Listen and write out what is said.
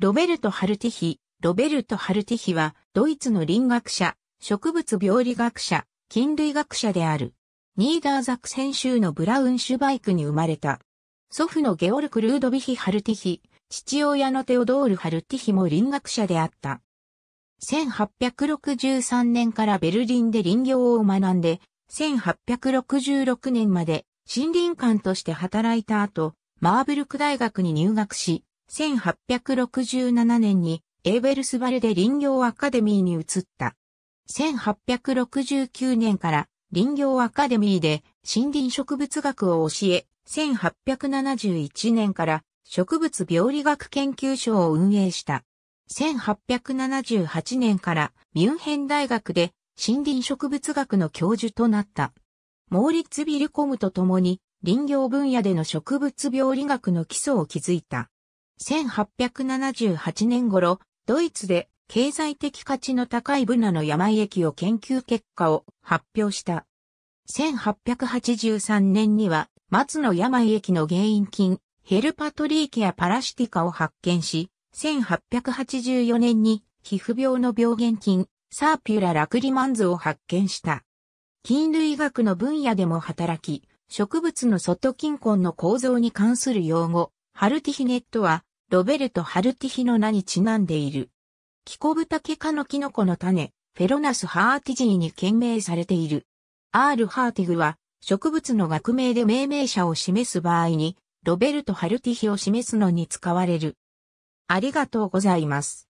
ロベルト・ハルティヒ、ロベルト・ハルティヒは、ドイツの林学者、植物病理学者、菌類学者である。ニーダーザクセン州のブラウンシュバイクに生まれた。祖父のゲオルク・ルードビヒ・ハルティヒ、父親のテオドール・ハルティヒも林学者であった。1863年からベルリンで林業を学んで、1866年まで森林館として働いた後、マーブルク大学に入学し、1867年にエーベルスバルで林業アカデミーに移った。1869年から林業アカデミーで森林植物学を教え、1871年から植物病理学研究所を運営した。1878年からミュンヘン大学で森林植物学の教授となった。モーリッツ・ビルコムと共に林業分野での植物病理学の基礎を築いた。1878年頃、ドイツで経済的価値の高いブナの病液を研究結果を発表した。1883年には松の病液の原因菌、ヘルパトリーケアパラシティカを発見し、1884年に皮膚病の病原菌、サーピュラ・ラクリマンズを発見した。菌類学の分野でも働き、植物の外菌根の構造に関する用語、ハルティヒネットは、ロベルト・ハルティヒの名にちなんでいる。キコブタケ科のキノコの種、フェロナス・ハーティジーに懸命されている。R. ハーティグは、植物の学名で命名者を示す場合に、ロベルト・ハルティヒを示すのに使われる。ありがとうございます。